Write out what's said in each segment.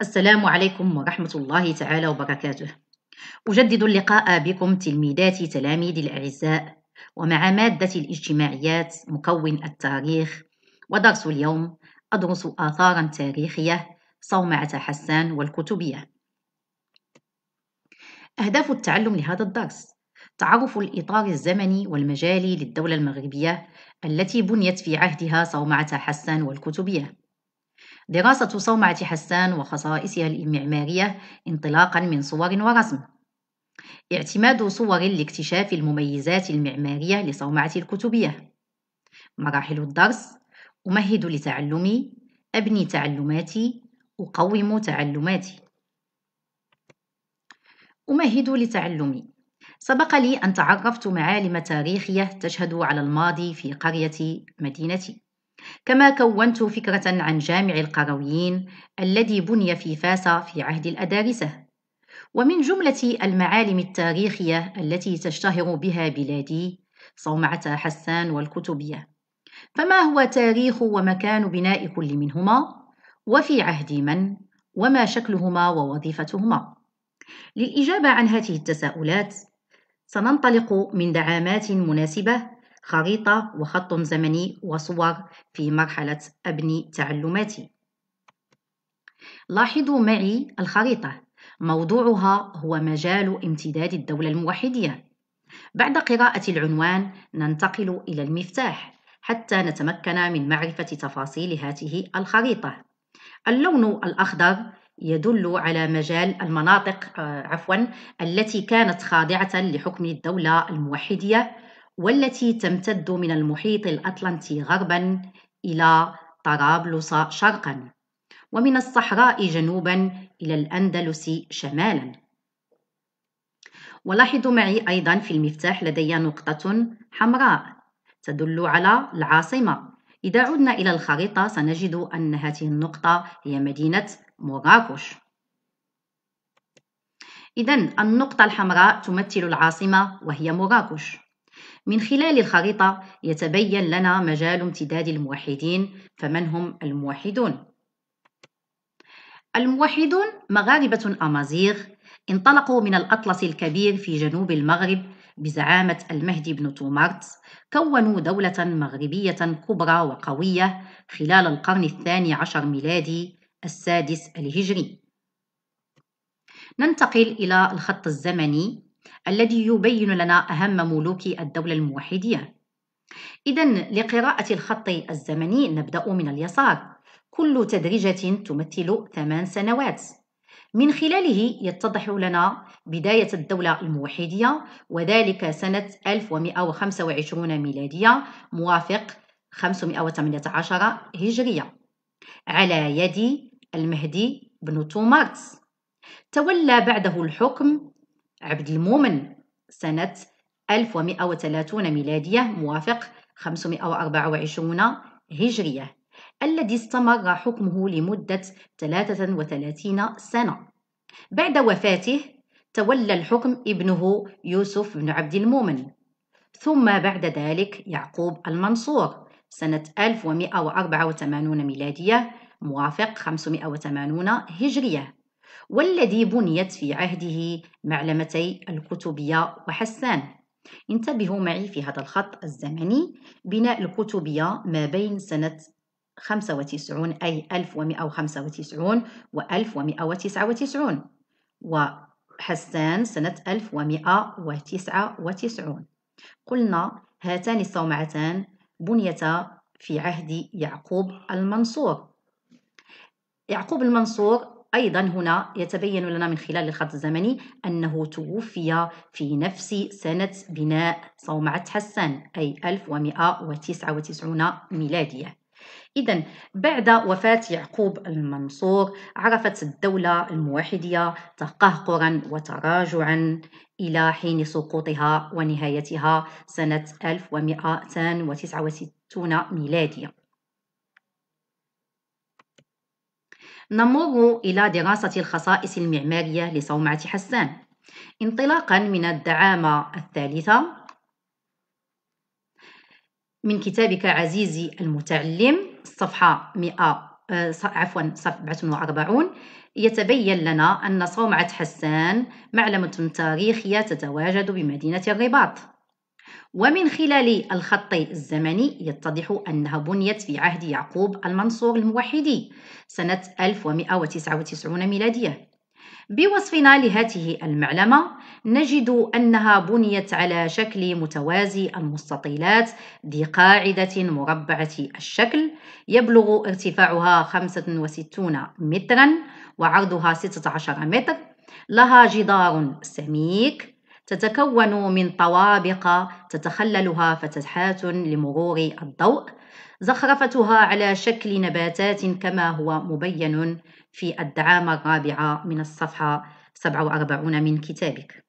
السلام عليكم ورحمة الله تعالى وبركاته أجدد اللقاء بكم تلميذاتي تلاميذي الأعزاء ومع مادة الاجتماعيات مكون التاريخ ودرس اليوم أدرس آثارا تاريخية صومعة حسان والكتبية أهداف التعلم لهذا الدرس تعرف الإطار الزمني والمجالي للدولة المغربية التي بنيت في عهدها صومعة حسان والكتبية دراسة صومعة حسان وخصائصها المعمارية انطلاقا من صور ورسم اعتماد صور لاكتشاف المميزات المعمارية لصومعة الكتبية مراحل الدرس أمهد لتعلمي أبني تعلماتي أقوم تعلماتي أمهد لتعلمي سبق لي أن تعرفت معالم تاريخية تشهد على الماضي في قرية مدينتي كما كونت فكرة عن جامع القرويين الذي بني في فاس في عهد الأدارسة ومن جملة المعالم التاريخية التي تشتهر بها بلادي صومعة حسان والكتبية فما هو تاريخ ومكان بناء كل منهما وفي عهد من وما شكلهما ووظيفتهما للإجابة عن هذه التساؤلات سننطلق من دعامات مناسبة خريطة وخط زمني وصور في مرحلة أبني تعلماتي لاحظوا معي الخريطة موضوعها هو مجال امتداد الدولة الموحدية بعد قراءة العنوان ننتقل إلى المفتاح حتى نتمكن من معرفة تفاصيل هاته الخريطة اللون الأخضر يدل على مجال المناطق آه، عفوا التي كانت خاضعة لحكم الدولة الموحدية والتي تمتد من المحيط الأطلنطي غربا إلى طرابلس شرقا ومن الصحراء جنوبا إلى الأندلس شمالا ولاحظوا معي أيضا في المفتاح لدي نقطة حمراء تدل على العاصمة إذا عدنا إلى الخريطة سنجد أن هذه النقطة هي مدينة مراكش إذا النقطة الحمراء تمثل العاصمة وهي مراكش من خلال الخريطة يتبين لنا مجال امتداد الموحدين فمن هم الموحدون؟ الموحدون مغاربة أمازيغ انطلقوا من الأطلس الكبير في جنوب المغرب بزعامة المهدي بن تومارت كونوا دولة مغربية كبرى وقوية خلال القرن الثاني عشر ميلادي السادس الهجري ننتقل إلى الخط الزمني الذي يبين لنا أهم ملوك الدولة الموحدية إذا لقراءة الخط الزمني نبدأ من اليسار كل تدرجة تمثل ثمان سنوات من خلاله يتضح لنا بداية الدولة الموحدية وذلك سنة 1125 ميلادية موافق 518 هجرية على يد المهدي بن تومارتس تولى بعده الحكم عبد المؤمن سنة 1130 ميلادية موافق 524 هجرية الذي استمر حكمه لمدة 33 سنة بعد وفاته تولى الحكم ابنه يوسف بن عبد المؤمن ثم بعد ذلك يعقوب المنصور سنة 1184 ميلادية موافق 580 هجرية والذي بنيت في عهده معلمتي الكتبية وحسان انتبهوا معي في هذا الخط الزمني بناء الكتبية ما بين سنة 95 أي 1195 و 1199 وحسان سنة 1199 قلنا هاتان الصومعتان بنيتا في عهد يعقوب المنصور يعقوب المنصور أيضا هنا يتبين لنا من خلال الخط الزمني أنه توفي في نفس سنة بناء صومعة حسان أي 1199 ميلادية إذا بعد وفاة يعقوب المنصور عرفت الدولة الموحدية تقهقرا وتراجعا إلى حين سقوطها ونهايتها سنة 1169 ميلادية نمر إلى دراسة الخصائص المعمارية لصومعة حسان انطلاقا من الدعامة الثالثة من كتابك عزيزي المتعلم صفحة 100 عفوا 47 يتبين لنا أن صومعة حسان معلمة تاريخية تتواجد بمدينة الرباط ومن خلال الخط الزمني يتضح أنها بنيت في عهد يعقوب المنصور الموحدي سنة 1199 ميلادية بوصفنا لهذه المعلمة نجد أنها بنيت على شكل متوازي المستطيلات ذي قاعدة مربعة الشكل يبلغ ارتفاعها 65 مترا وعرضها 16 متر لها جدار سميك تتكون من طوابق تتخللها فتحات لمرور الضوء زخرفتها على شكل نباتات كما هو مبين في الدعامة الرابعة من الصفحة 47 من كتابك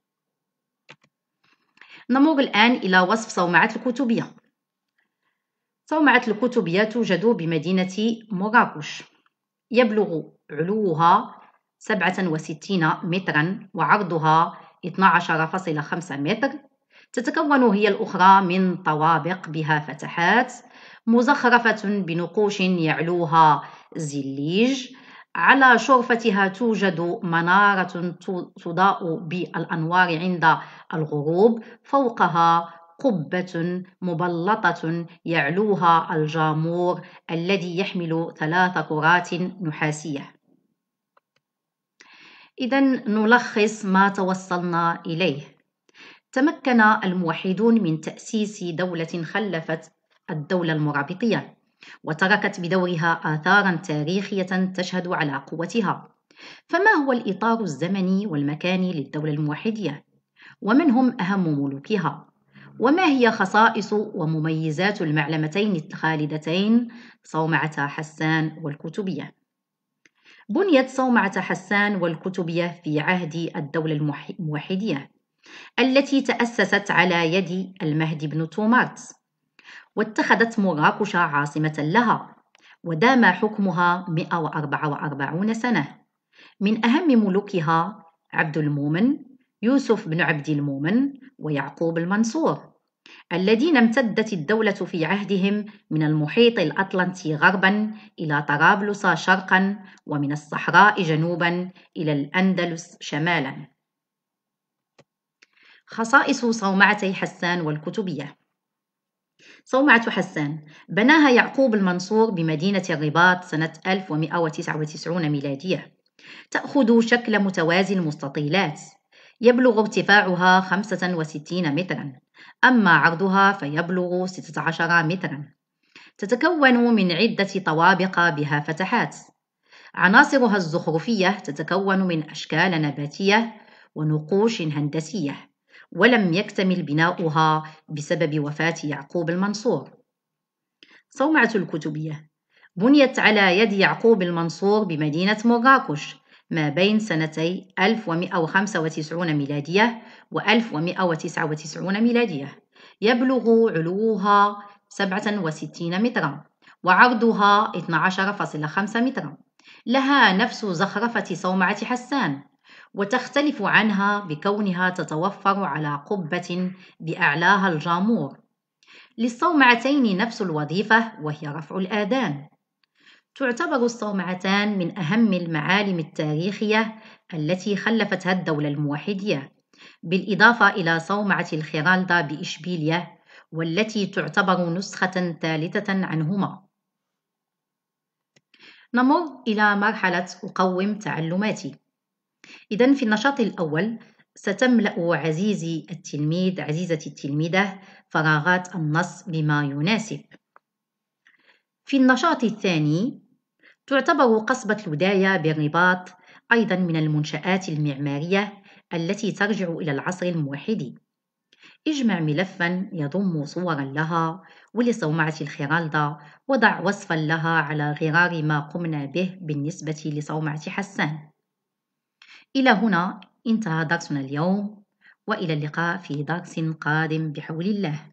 نمر الآن إلى وصف صومعة الكتبية صومعة الكتبية توجد بمدينة مراكش يبلغ علوها 67 مترا وعرضها 12.5 متر تتكون هي الأخرى من طوابق بها فتحات مزخرفة بنقوش يعلوها زليج على شرفتها توجد منارة تضاء بالأنوار عند الغروب فوقها قبة مبلطة يعلوها الجامور الذي يحمل ثلاث كرات نحاسية إذا نلخص ما توصلنا إليه تمكن الموحدون من تأسيس دولة خلفت الدولة المرابطية وتركت بدورها آثارا تاريخية تشهد على قوتها فما هو الإطار الزمني والمكاني للدولة الموحدية؟ ومن هم أهم ملوكها؟ وما هي خصائص ومميزات المعلمتين الخالدتين صومعة حسان والكتبية؟ بنيت صومعة حسان والكتبية في عهد الدولة الموحدية التي تأسست على يد المهدي بن تومارت واتخذت مراكش عاصمة لها ودام حكمها 144 سنة من أهم ملوكها عبد المؤمن يوسف بن عبد المؤمن ويعقوب المنصور الذين امتدت الدولة في عهدهم من المحيط الأطلنطي غربًا إلى طرابلس شرقًا ومن الصحراء جنوبًا إلى الأندلس شمالًا خصائص صومعتي حسان والكتبية صومعة حسان بناها يعقوب المنصور بمدينة الرباط سنة 1199 ميلادية تأخذ شكل متوازي المستطيلات يبلغ ارتفاعها 65 مترا أما عرضها فيبلغ 16 مترا تتكون من عدة طوابق بها فتحات عناصرها الزخرفية تتكون من أشكال نباتية ونقوش هندسية ولم يكتمل بناؤها بسبب وفاة يعقوب المنصور صومعة الكتبية بنيت على يد يعقوب المنصور بمدينة مراكش ما بين سنتي 1195 ميلادية و 1199 ميلادية يبلغ علوها 67 مترا وعرضها 12.5 مترا لها نفس زخرفة صومعة حسان وتختلف عنها بكونها تتوفر على قبة بأعلاها الجامور للصومعتين نفس الوظيفة وهي رفع الآذان تعتبر الصومعتان من أهم المعالم التاريخية التي خلفتها الدولة الموحدية بالإضافة إلى صومعة الخيرالدا بإشبيلية والتي تعتبر نسخة ثالثة عنهما نمر إلى مرحلة أقوم تعلماتي إذا في النشاط الأول ستملأ عزيزي التلميذ عزيزتي التلميذة فراغات النص بما يناسب في النشاط الثاني تعتبر قصبة الوداية بالرباط أيضا من المنشآت المعمارية التي ترجع إلى العصر الموحدي اجمع ملفا يضم صورا لها ولصومعة الخرالدة وضع وصفا لها على غرار ما قمنا به بالنسبة لصومعة حسان إلى هنا انتهى درسنا اليوم وإلى اللقاء في درس قادم بحول الله